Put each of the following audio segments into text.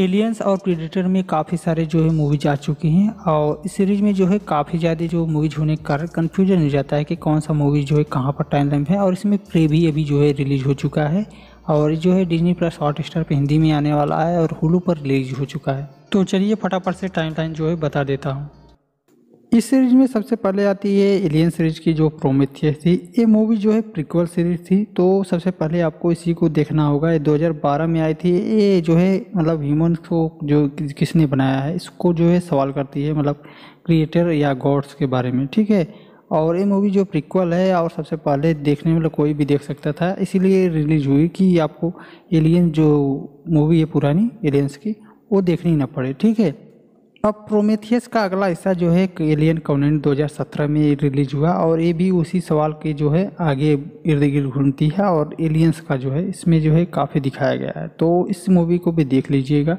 aliens और predator में काफ़ी सारे जो है मूवीज आ चुकी हैं और इस सीरीज में जो है काफ़ी ज़्यादा जो मूवीज होने के कारण कन्फ्यूजन हो जाता है कि कौन सा मूवी जो है कहाँ पर टाइम लाइम है और इसमें प्रे भी अभी जो है रिलीज हो चुका है और जो है डिजनी प्लस हॉट स्टार पर हिंदी में आने वाला है और हुलू पर रिलीज हो चुका है तो चलिए फटाफट से टाइम लाइन जो है बता देता हूँ इस सीरीज में सबसे पहले आती है एलियन सीरीज की जो प्रोमिथियस थी ये मूवी जो है प्रिक्वल सीरीज थी तो सबसे पहले आपको इसी को देखना होगा ये 2012 में आई थी ये जो है मतलब ह्यूमन को जो किसने बनाया है इसको जो है सवाल करती है मतलब क्रिएटर या गॉड्स के बारे में ठीक है और ये मूवी जो प्रिक्वल है और सबसे पहले देखने में कोई भी देख सकता था इसीलिए रिलीज हुई कि आपको एलियन जो मूवी है पुरानी एलियंस की वो देखनी ना पड़े ठीक है अब प्रोमेथियस का अगला हिस्सा जो है एलियन कॉन्वेंट 2017 में रिलीज हुआ और ये भी उसी सवाल के जो है आगे इर्द गिर्द घूमती है और एलियंस का जो है इसमें जो है काफ़ी दिखाया गया है तो इस मूवी को भी देख लीजिएगा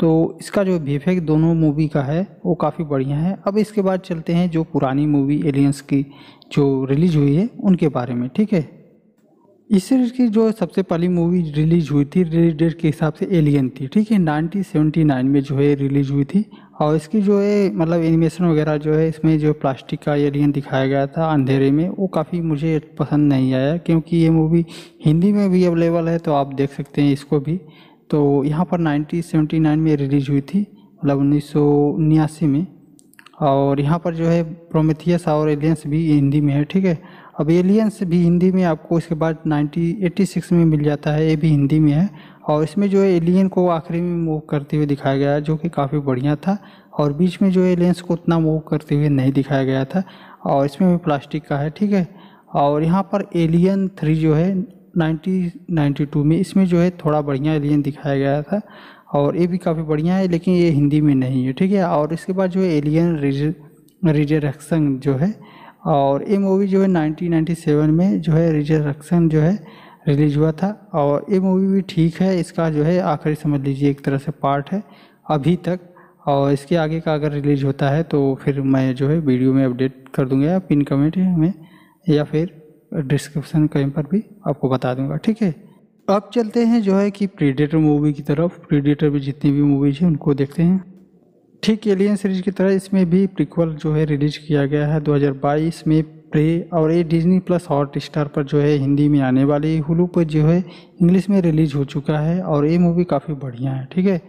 तो इसका जो वी दोनों मूवी का है वो काफ़ी बढ़िया है अब इसके बाद चलते हैं जो पुरानी मूवी एलियंस की जो रिलीज हुई है उनके बारे में ठीक है इस सीरीज की जो सबसे पहली मूवी रिलीज हुई थी रिलीज डेट के हिसाब से एलियन थी ठीक है नाइनटीन सेवेंटी नाइन में जो है रिलीज हुई थी और इसकी जो है मतलब एनिमेशन वगैरह जो है इसमें जो प्लास्टिक का एलियन दिखाया गया था अंधेरे में वो काफ़ी मुझे पसंद नहीं आया क्योंकि ये मूवी हिंदी में भी अवेलेबल है तो आप देख सकते हैं इसको भी तो यहाँ पर नाइन में रिलीज हुई थी मतलब उन्नीस में और यहाँ पर जो है प्रोमेथियस और एलियंस भी हिंदी में है ठीक है अब एलियंस भी हिंदी में आपको इसके बाद सिक्स में मिल जाता है ये भी हिंदी में है और इसमें जो है एलियन को आखिरी में मूव करते हुए दिखाया गया है जो कि काफ़ी बढ़िया था और बीच में जो एलियंस को उतना मूव करते हुए नहीं दिखाया गया था और इसमें भी प्लास्टिक का है ठीक है और यहाँ पर एलियन थ्री जो है टू में इसमें जो है थोड़ा बढ़िया एलियन दिखाया गया था और ये भी काफ़ी बढ़िया है लेकिन ये हिंदी में नहीं है ठीक है और इसके बाद जो है एलियन रिज रिजरेक्शन जो है और ये मूवी जो है 1997 में जो है रिजर्वेक्शन जो है रिलीज हुआ था और ये मूवी भी ठीक है इसका जो है आखिरी समझ लीजिए एक तरह से पार्ट है अभी तक और इसके आगे का अगर रिलीज होता है तो फिर मैं जो है वीडियो में अपडेट कर दूंगा या पिन कमेंट में या फिर डिस्क्रिप्शन कहीं पर भी आपको बता दूंगा ठीक है अब चलते हैं जो है कि प्रीडेटर मूवी की तरफ प्रीडेटर भी जितनी भी मूवीज हैं उनको देखते हैं ठीक एलियन सीरीज की तरह इसमें भी प्रिक्वल जो है रिलीज किया गया है 2022 में प्रे और ये डिजनी प्लस हॉट स्टार पर जो है हिंदी में आने वाली हुलू पर जो है इंग्लिश में रिलीज हो चुका है और ये मूवी काफ़ी बढ़िया है ठीक है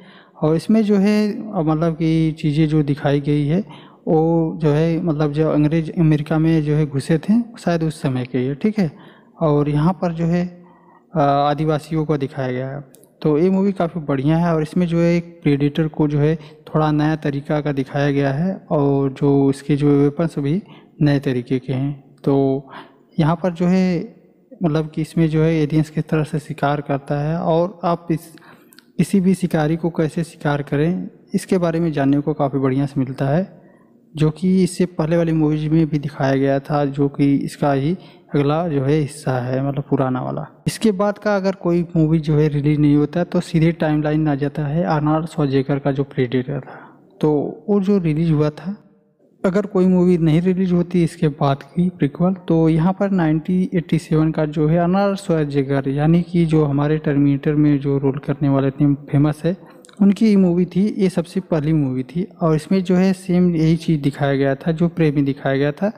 और इसमें जो है मतलब कि चीज़ें जो दिखाई गई है वो जो है मतलब जो अंग्रेज अमेरिका में जो है घुसे थे शायद उस समय के ये ठीक है और यहाँ पर जो है आदिवासियों को दिखाया गया है तो ये मूवी काफ़ी बढ़िया है और इसमें जो है एक प्रेडिटर को जो है थोड़ा नया तरीका का दिखाया गया है और जो इसके जो वेपन्स भी नए तरीके के हैं तो यहाँ पर जो है मतलब कि इसमें जो है एलियंस किस तरह से शिकार करता है और आप इस किसी भी शिकारी को कैसे शिकार करें इसके बारे में जानने को काफ़ी बढ़िया से मिलता है जो कि इससे पहले वाली मूवीज में भी दिखाया गया था जो कि इसका ही अगला जो है हिस्सा है मतलब पुराना वाला इसके बाद का अगर कोई मूवी जो है रिलीज नहीं होता है, तो सीधे टाइमलाइन आ जाता है आनार जेकर का जो प्रेडेटर था तो वो जो रिलीज हुआ था अगर कोई मूवी नहीं रिलीज होती इसके बाद की प्रिक्वल तो यहाँ पर 1987 का जो है अनार जेगर यानी कि जो हमारे टर्मिनेटर में जो रोल करने वाले इतने फेमस है उनकी ये मूवी थी ये सबसे पहली मूवी थी और इसमें जो है सेम यही चीज़ दिखाया गया था जो प्रेमी दिखाया गया था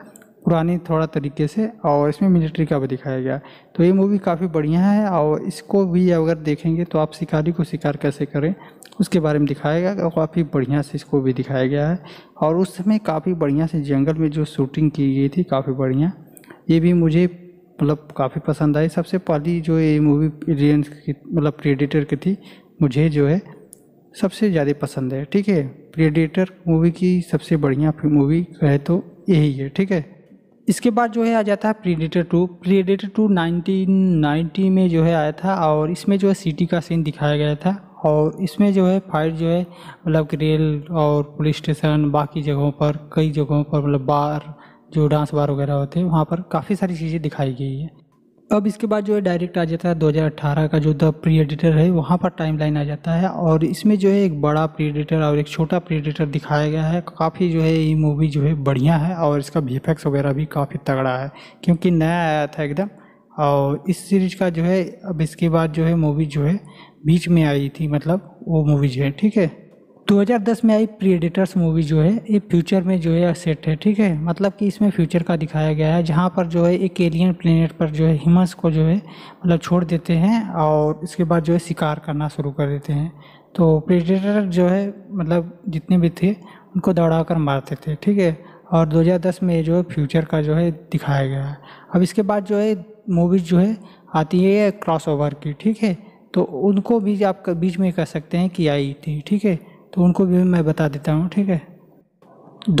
पुराने थोड़ा तरीके से और इसमें मिलिट्री का भी दिखाया गया तो ये मूवी काफ़ी बढ़िया है और इसको भी अगर देखेंगे तो आप शिकारी को शिकार कैसे करें उसके बारे में दिखाया गया और काफ़ी बढ़िया से इसको भी दिखाया गया है और उस समय काफ़ी बढ़िया से जंगल में जो शूटिंग की गई थी काफ़ी बढ़िया ये भी मुझे मतलब काफ़ी पसंद आई सबसे पहली जो ये मूवी एलियंस की मतलब प्रेडिटर की थी मुझे जो है सबसे ज़्यादा पसंद है ठीक है प्रेडेटर मूवी की सबसे बढ़िया मूवी कहे तो यही है ठीक है इसके बाद जो है आ जाता है Predator two Predator two nineteen में जो है आया था और इसमें जो है सिटी का सीन दिखाया गया था और इसमें जो है फाइट जो है मतलब कि रेल और पुलिस स्टेशन बाकी जगहों पर कई जगहों पर मतलब बार जो डांस बार वगैरह होते हैं वहाँ पर काफ़ी सारी चीज़ें दिखाई गई है अब इसके बाद जो है डायरेक्ट आ जाता है 2018 का जो द प्रीडिटर है वहाँ पर टाइम लाइन आ जाता है और इसमें जो है एक बड़ा प्रीडिटर और एक छोटा प्रीडिटर दिखाया गया है काफ़ी जो है ये मूवी जो है बढ़िया है और इसका वी वगैरह भी काफ़ी तगड़ा है क्योंकि नया आया था एकदम और इस सीरीज़ का जो है अब इसके बाद जो है मूवी जो है बीच में आई थी मतलब वो मूवी जो है ठीक है 2010 में आई प्रीडेटर्स मूवी जो है ये फ्यूचर में जो है सेट है ठीक है मतलब कि इसमें फ्यूचर का दिखाया गया है जहाँ पर जो है एक एलियन प्लेनेट पर जो है हिमस को जो है मतलब छोड़ देते हैं और इसके बाद जो है शिकार करना शुरू कर देते हैं तो प्रीडेटर जो है मतलब जितने भी थे उनको दौड़ा कर मारते थे ठीक है और 2010 में जो है फ्यूचर का जो है दिखाया गया है अब इसके बाद जो है मूवीज़ जो है आती है क्रॉस ओवर की ठीक है तो उनको भी आप बीच में कह सकते हैं कि आई थी ठीक है तो उनको भी मैं बता देता हूँ ठीक है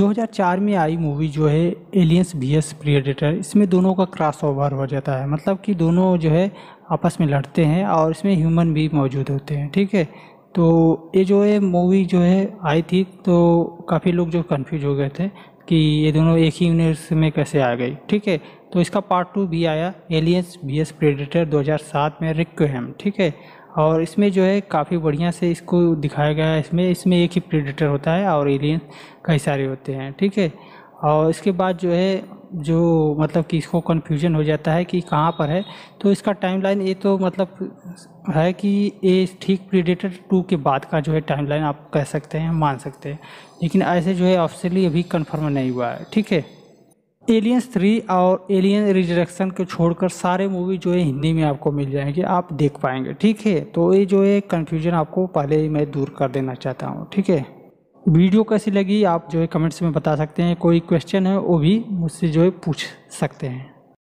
2004 में आई मूवी जो है एलियंस वी एस प्रियडेटर इसमें दोनों का क्रॉस ओवर हो जाता है मतलब कि दोनों जो है आपस में लड़ते हैं और इसमें ह्यूमन भी मौजूद होते हैं ठीक है तो ये जो है मूवी जो है आई थी तो काफ़ी लोग जो कन्फ्यूज हो गए थे कि ये दोनों एक ही यूनिवर्स में कैसे आ गई ठीक है तो इसका पार्ट टू भी आया एलियंस वी एस प्रेडेटर दो में रिक्वेम ठीक है और इसमें जो है काफ़ी बढ़िया से इसको दिखाया गया है इसमें इसमें एक ही प्रेडेटर होता है और एलियन कई सारे होते हैं ठीक है और इसके बाद जो है जो मतलब कि इसको कन्फ्यूजन हो जाता है कि कहाँ पर है तो इसका टाइमलाइन ये तो मतलब है कि ये ठीक प्रीडेटर टू के बाद का जो है टाइमलाइन आप कह सकते हैं मान सकते हैं लेकिन ऐसे जो है ऑफिशियली अभी कन्फर्म नहीं हुआ है ठीक है एलियंस थ्री और एलियन रिजरेक्शन को छोड़कर सारे मूवी जो है हिंदी में आपको मिल जाएंगे आप देख पाएंगे ठीक है तो ये जो है कन्फ्यूजन आपको पहले ही मैं दूर कर देना चाहता हूँ ठीक है वीडियो कैसी लगी आप जो है कमेंट्स में बता सकते हैं कोई क्वेश्चन है वो भी मुझसे जो है पूछ सकते हैं